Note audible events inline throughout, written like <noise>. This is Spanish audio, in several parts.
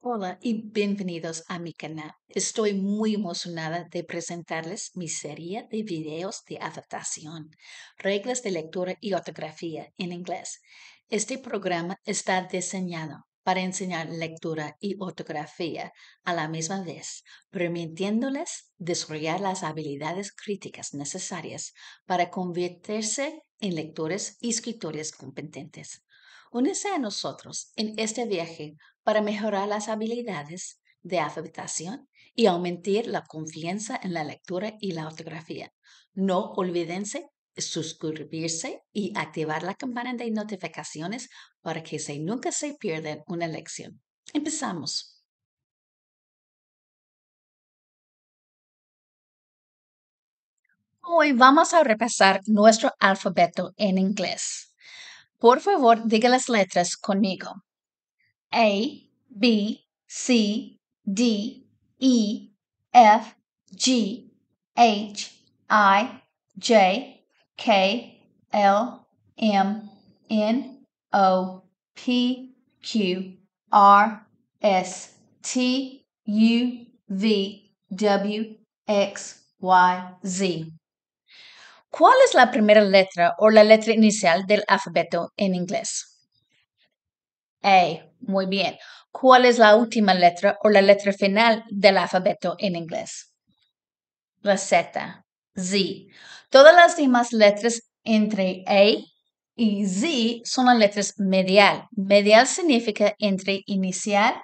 Hola y bienvenidos a mi canal. Estoy muy emocionada de presentarles mi serie de videos de adaptación, reglas de lectura y ortografía en inglés. Este programa está diseñado para enseñar lectura y ortografía a la misma vez, permitiéndoles desarrollar las habilidades críticas necesarias para convertirse en lectores y escritores competentes. Únese a nosotros en este viaje para mejorar las habilidades de alfabetización y aumentar la confianza en la lectura y la ortografía. No olvídense suscribirse y activar la campana de notificaciones para que se nunca se pierdan una lección. Empezamos. Hoy vamos a repasar nuestro alfabeto en inglés. Por favor, diga las letras conmigo. A, B, C, D, E, F, G, H, I, J, K, L, M, N, O, P, Q, R, S, T, U, V, W, X, Y, Z. ¿Cuál es la primera letra o la letra inicial del alfabeto en inglés? A. Muy bien. ¿Cuál es la última letra o la letra final del alfabeto en inglés? La Z. Z. Todas las demás letras entre A y Z son las letras medial. Medial significa entre inicial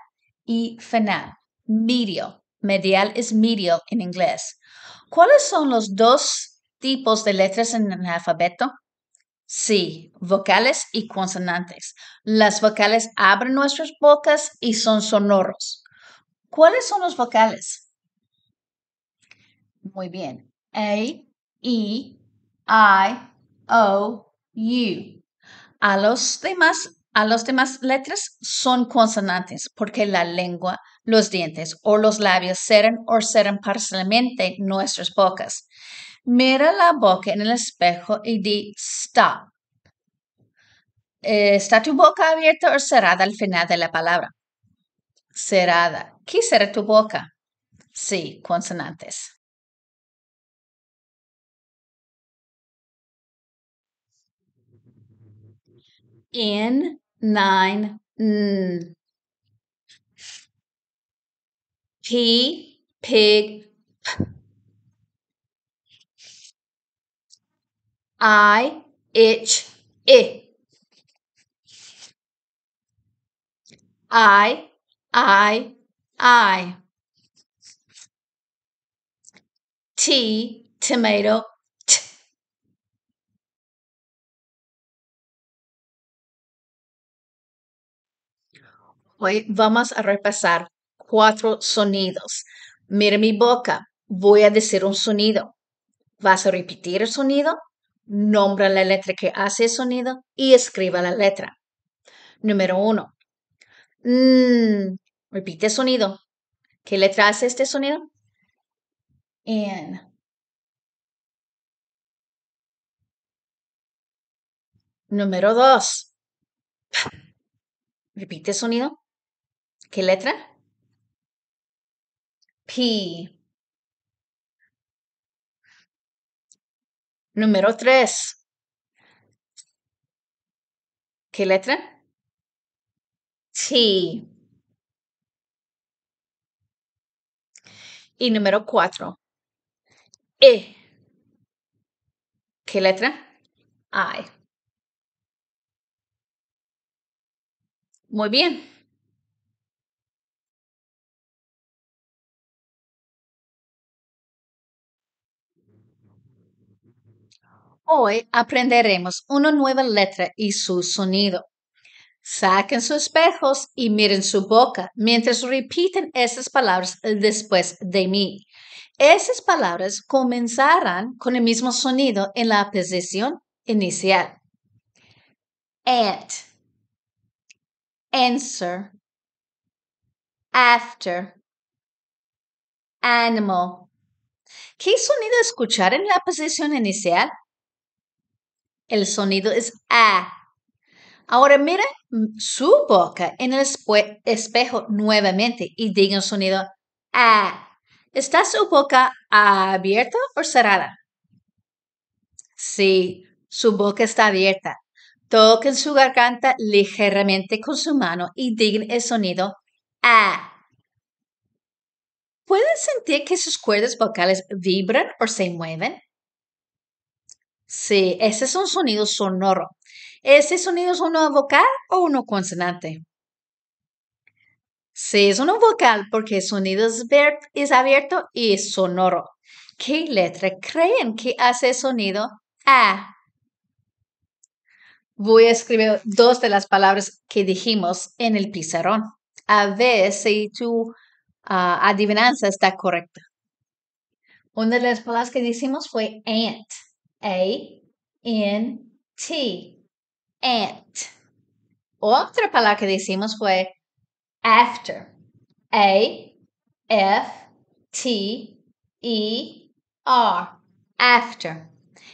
y final. Medio. Medial es medial en inglés. ¿Cuáles son los dos tipos de letras en el alfabeto? Sí, vocales y consonantes. Las vocales abren nuestras bocas y son sonoros. ¿Cuáles son los vocales? Muy bien. A, E, I, O, U. A los demás, a los demás letras son consonantes porque la lengua, los dientes o los labios serán o serán parcialmente nuestras bocas. Mira la boca en el espejo y di stop. Eh, ¿Está tu boca abierta o cerrada al final de la palabra? Cerrada. ¿Qué será tu boca? Sí, consonantes. In, nine, n. P, pig, I, H, E. I, I, I. T, tomato, t. Hoy vamos a repasar cuatro sonidos. Mira mi boca, voy a decir un sonido. ¿Vas a repetir el sonido? nombra la letra que hace sonido y escriba la letra. Número uno. Mm, repite sonido. ¿Qué letra hace este sonido? N. Número dos. <laughs> Repite sonido. ¿Qué letra? P. Número tres. ¿Qué letra? T. Y número cuatro. E. ¿Qué letra? I. Muy bien. Hoy aprenderemos una nueva letra y su sonido. Saquen sus espejos y miren su boca mientras repiten esas palabras después de mí. Esas palabras comenzarán con el mismo sonido en la posición inicial. Ant, answer, after, animal. ¿Qué sonido escuchar en la posición inicial? El sonido es A. Ahora mira mm, su boca en el espejo nuevamente y diga el sonido A. ¿Está su boca abierta o cerrada? Sí, su boca está abierta. Toquen su garganta ligeramente con su mano y digan el sonido A. ¿Pueden sentir que sus cuerdas vocales vibran o se mueven? Sí, ese es un sonido sonoro. ¿Ese sonido es uno vocal o uno consonante? Sí, es uno vocal porque el sonido es abierto y sonoro. ¿Qué letra creen que hace sonido A? Voy a escribir dos de las palabras que dijimos en el pizarrón. A ver si tu adivinanza está correcta. Una de las palabras que dijimos fue ant. A N T. Ant. Otra palabra que decimos fue after. A F T E R. After.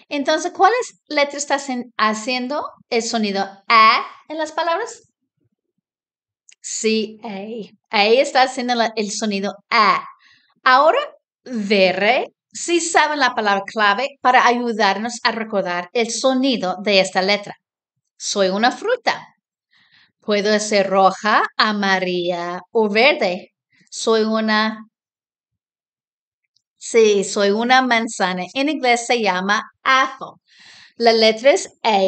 Entonces, ¿cuáles letras está haciendo el sonido A en las palabras? c A. A está haciendo el sonido A. Ahora, ver si saben la palabra clave para ayudarnos a recordar el sonido de esta letra. Soy una fruta. Puedo ser roja, amarilla o verde. Soy una... Sí, soy una manzana. En inglés se llama apple. La letra es A,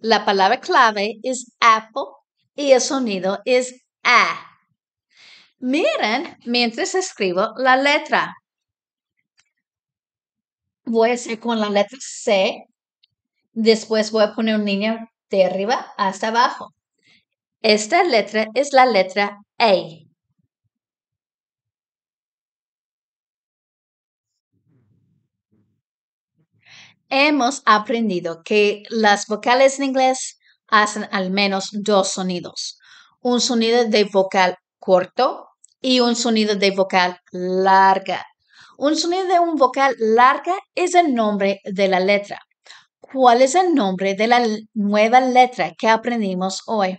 la palabra clave es apple y el sonido es A. Miren mientras escribo la letra voy a hacer con la letra C. Después voy a poner un línea de arriba hasta abajo. Esta letra es la letra A. Hemos aprendido que las vocales en inglés hacen al menos dos sonidos. Un sonido de vocal corto y un sonido de vocal larga. Un sonido de un vocal larga es el nombre de la letra. ¿Cuál es el nombre de la nueva letra que aprendimos hoy?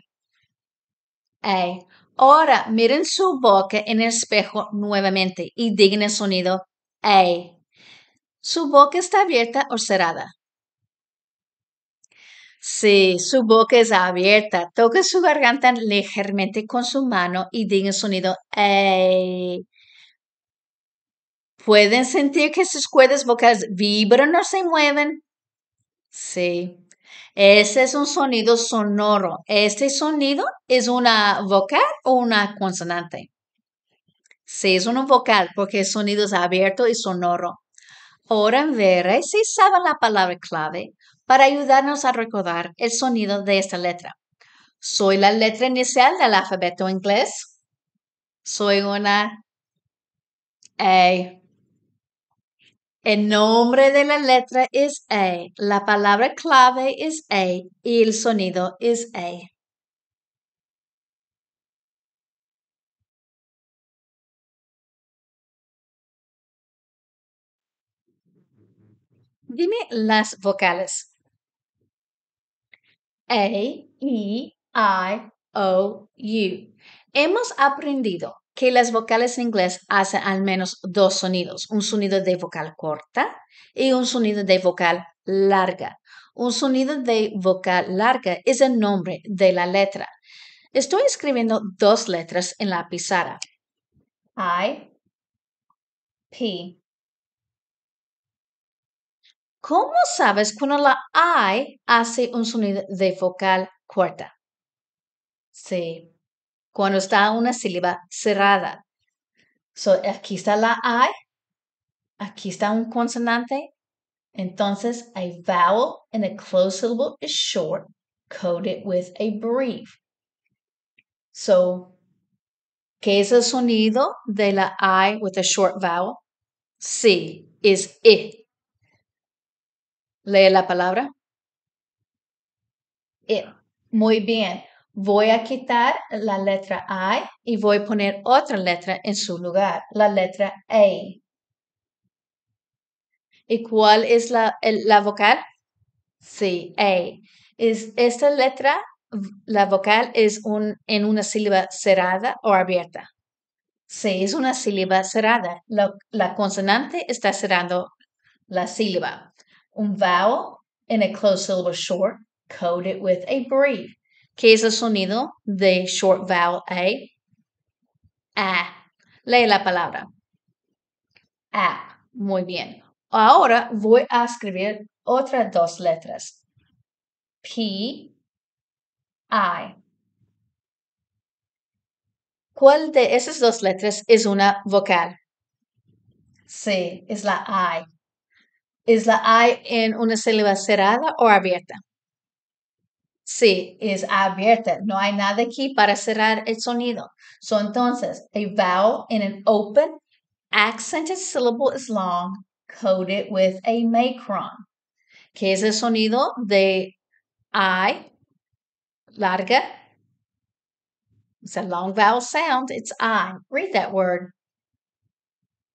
A. Ahora miren su boca en el espejo nuevamente y digan el sonido A. ¿Su boca está abierta o cerrada? Sí, su boca está abierta. Toque su garganta ligeramente con su mano y diga el sonido A. Pueden sentir que sus cuerdas vocales vibran o se mueven. Sí. Ese es un sonido sonoro. Este sonido es una vocal o una consonante. Sí, es una vocal porque el sonido es abierto y sonoro. Ahora veré si saben la palabra clave para ayudarnos a recordar el sonido de esta letra. Soy la letra inicial del alfabeto inglés. Soy una A. Eh, el nombre de la letra es A, la palabra clave es A y el sonido es A. Dime las vocales. A, E, I, O, U. Hemos aprendido que las vocales en inglés hacen al menos dos sonidos, un sonido de vocal corta y un sonido de vocal larga. Un sonido de vocal larga es el nombre de la letra. Estoy escribiendo dos letras en la pizarra. I, P. ¿Cómo sabes cuando la I hace un sonido de vocal corta? Sí, cuando está una sílaba cerrada. So, aquí está la I, aquí está un consonante, entonces a vowel in a closed syllable is short, coded with a brief. So, ¿qué es el sonido de la I with a short vowel? Sí, es I. Lee la palabra. I. Muy bien voy a quitar la letra I y voy a poner otra letra en su lugar, la letra A. ¿Y cuál es la, vocal? Sí, A. Es esta letra, la vocal es un, en una sílaba cerrada o abierta. Sí, es una sílaba cerrada. La, consonante está cerrando la sílaba. Un vowel in a closed syllable short, coded with a brief. ¿Qué es el sonido de short vowel A. A. Lee la palabra. A. Muy bien. Ahora voy a escribir otras dos letras. P, I. ¿Cuál de esas dos letras es una vocal? Sí, es la I. ¿Es la I en una sílaba cerrada o abierta? Sí, es abierta. No hay nada aquí para cerrar el sonido. So, entonces, a vowel in an open, accented syllable is long, coated with a macron, que es el sonido de I larga. It's a long vowel sound. It's I. Read that word.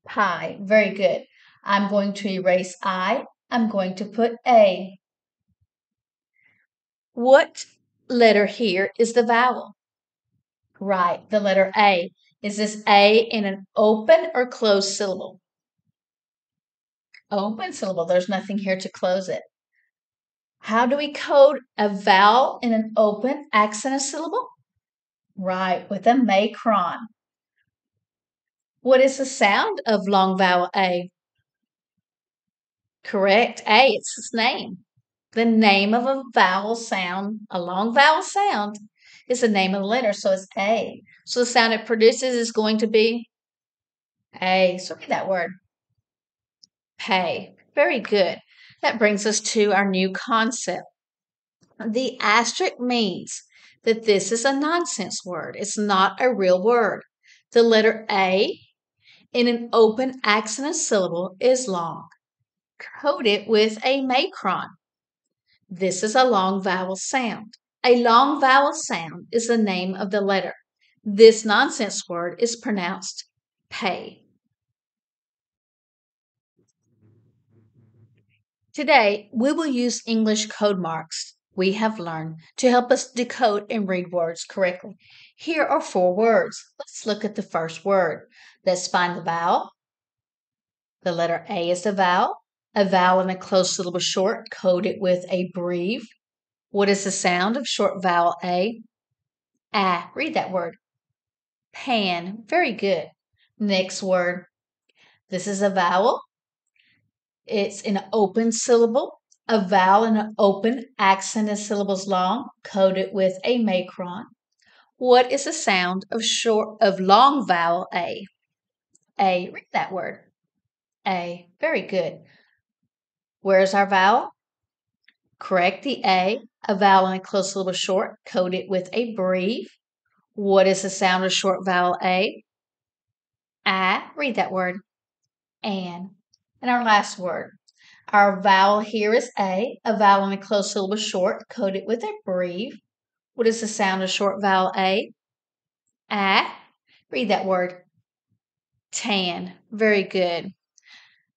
Pie. Very good. I'm going to erase I. I'm going to put A. What letter here is the vowel? Right, the letter A. Is this A in an open or closed syllable? Open syllable. There's nothing here to close it. How do we code a vowel in an open accented syllable? Right, with a macron. What is the sound of long vowel A? Correct. A, it's its name the name of a vowel sound, a long vowel sound, is the name of the letter. So it's A. So the sound it produces is going to be A. So read that word. Pay. Very good. That brings us to our new concept. The asterisk means that this is a nonsense word. It's not a real word. The letter A in an open accented syllable is long. Code it with a macron. This is a long vowel sound. A long vowel sound is the name of the letter. This nonsense word is pronounced pay. Today, we will use English code marks we have learned to help us decode and read words correctly. Here are four words. Let's look at the first word. Let's find the vowel. The letter A is the vowel a vowel and a close syllable short, code it with a breve. What is the sound of short vowel A? Ah, read that word. Pan. Very good. Next word. This is a vowel. It's an open syllable. A vowel and an open accent is syllables long, code it with a macron. What is the sound of short of long vowel A? A. Read that word. A. Very good. Where is our vowel? Correct the A. A vowel in a close syllable short. Code it with a brief. What is the sound of short vowel A? I. Read that word. An. And our last word. Our vowel here is A. A vowel in a close syllable short. Code it with a brief. What is the sound of short vowel A? A. Read that word. Tan. Very good.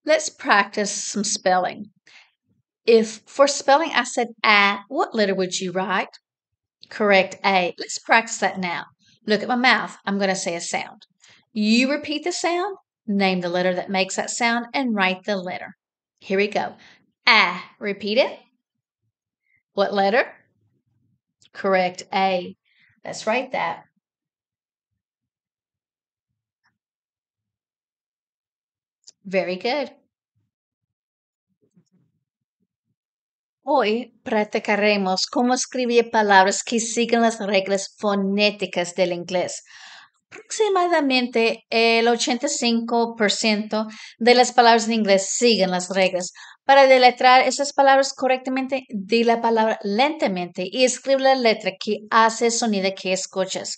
Let's practice some spelling. If for spelling I said a, what letter would you write? Correct A. Let's practice that now. Look at my mouth. I'm going to say a sound. You repeat the sound, name the letter that makes that sound, and write the letter. Here we go. A. Repeat it. What letter? Correct A. Let's write that. Very good. Hoy practicaremos cómo escribir palabras que siguen las reglas fonéticas del inglés. Aproximadamente el 85% de las palabras en inglés siguen las reglas. Para deletrar esas palabras correctamente, di la palabra lentamente y escribe la letra que hace el sonido que escuchas.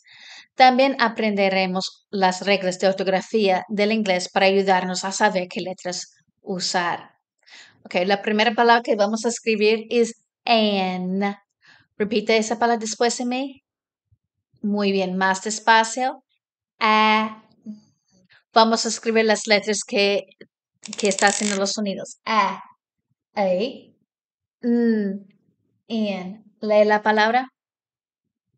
También aprenderemos las reglas de ortografía del inglés para ayudarnos a saber qué letras usar. Okay, la primera palabra que vamos a escribir es an. Repite esa palabra después de mí. Muy bien, más despacio. A. Vamos a escribir las letras que, que está haciendo los sonidos. A. A. N. N. Lee la palabra.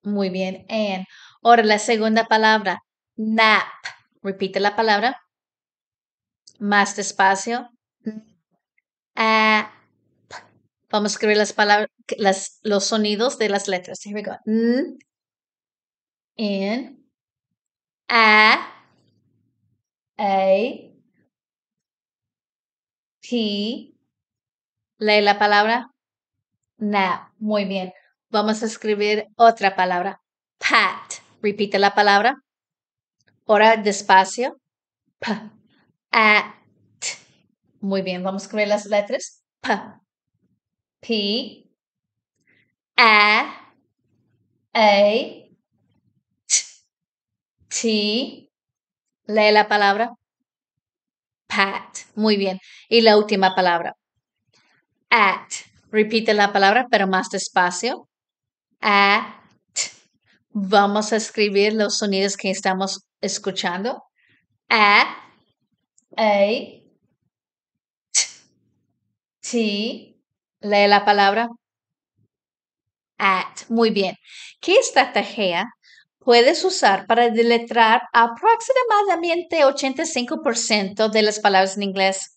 Muy bien, an. Ahora la segunda palabra, nap. Repite la palabra. Más despacio. Vamos a escribir las palabras, los sonidos de las letras. Here we go. N, N, A, A, P. Lee la palabra. Nap. Muy bien. Vamos a escribir otra palabra. Pat repite la palabra. Ahora despacio. P, a, t. Muy bien, vamos a escribir las letras. P, P, A, A, T, T. Lee la palabra. Pat. Muy bien. Y la última palabra. At. Repite la palabra, pero más despacio. At vamos a escribir los sonidos que estamos escuchando. A, A, T, T. Lee la palabra at. Muy bien. ¿Qué estrategia puedes usar para deletrar aproximadamente 85% de las palabras en inglés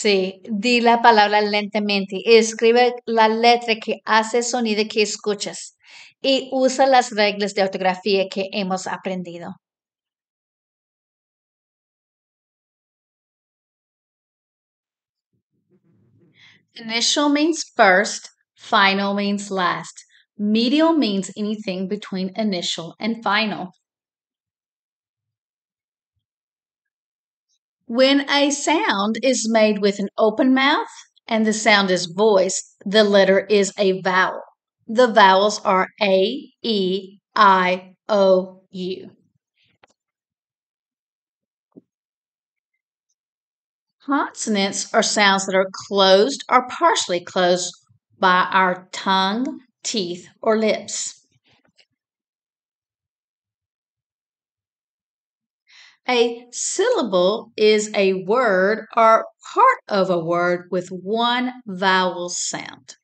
Sí, di la palabra lentamente. Escribe la letra que hace sonido que escuchas y usa las reglas de ortografía que hemos aprendido. Initial means first, final means last. Medial means anything between initial and final. When a sound is made with an open mouth and the sound is voiced, the letter is a vowel. The vowels are A, E, I, O, U. Consonants are sounds that are closed or partially closed by our tongue, teeth, or lips. A syllable is a word or part of a word with one vowel sound.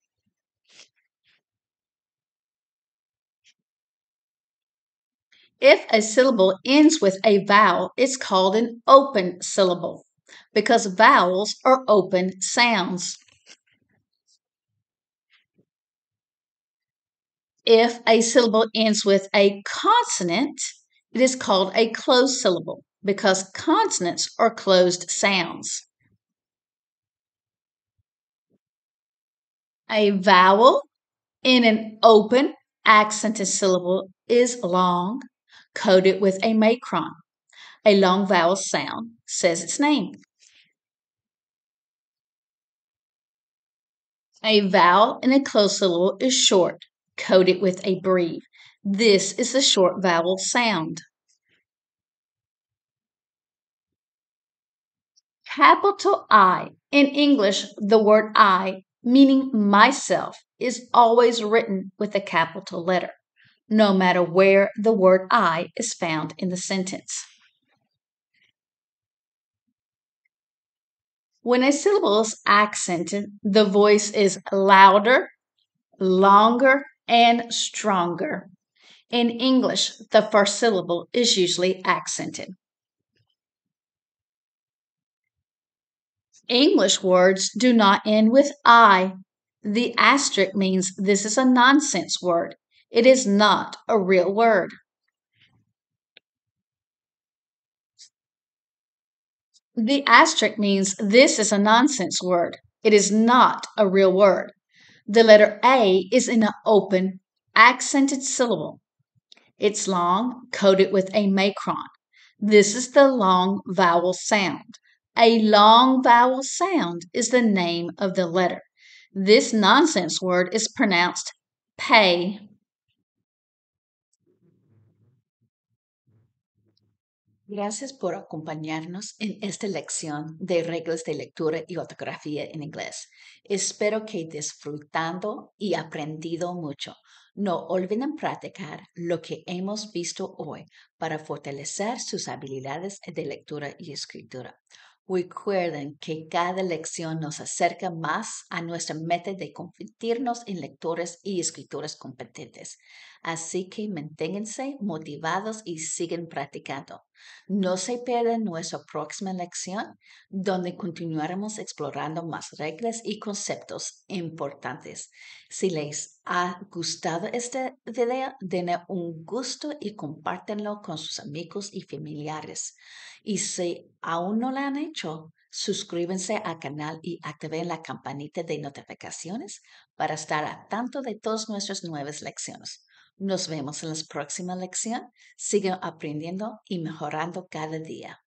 If a syllable ends with a vowel, it's called an open syllable because vowels are open sounds. If a syllable ends with a consonant, it is called a closed syllable because consonants are closed sounds. A vowel in an open accented syllable is long, coated with a macron. A long vowel sound says its name. A vowel in a closed syllable is short, coated with a breve. This is the short vowel sound. Capital I. In English, the word I, meaning myself, is always written with a capital letter, no matter where the word I is found in the sentence. When a syllable is accented, the voice is louder, longer, and stronger. In English, the first syllable is usually accented. English words do not end with I. The asterisk means this is a nonsense word. It is not a real word. The asterisk means this is a nonsense word. It is not a real word. The letter A is in an open, accented syllable. It's long, coated with a macron. This is the long vowel sound. A long vowel sound is the name of the letter. This nonsense word is pronounced pay. Gracias por acompañarnos en esta lección de reglas de lectura y ortografía en inglés. Espero que disfrutando y aprendido mucho. No olviden practicar lo que hemos visto hoy para fortalecer sus habilidades de lectura y escritura. Recuerden que cada lección nos acerca más a nuestra meta de convertirnos en lectores y escritores competentes. Así que manténganse motivados y siguen practicando. No se pierdan nuestra próxima lección, donde continuaremos explorando más reglas y conceptos importantes. Si les ha gustado este video, denle un gusto y compártenlo con sus amigos y familiares. Y si aún no lo han hecho, suscríbanse al canal y activen la campanita de notificaciones para estar al tanto de todas nuestras nuevas lecciones. Nos vemos en la próxima lección. Sigue aprendiendo y mejorando cada día.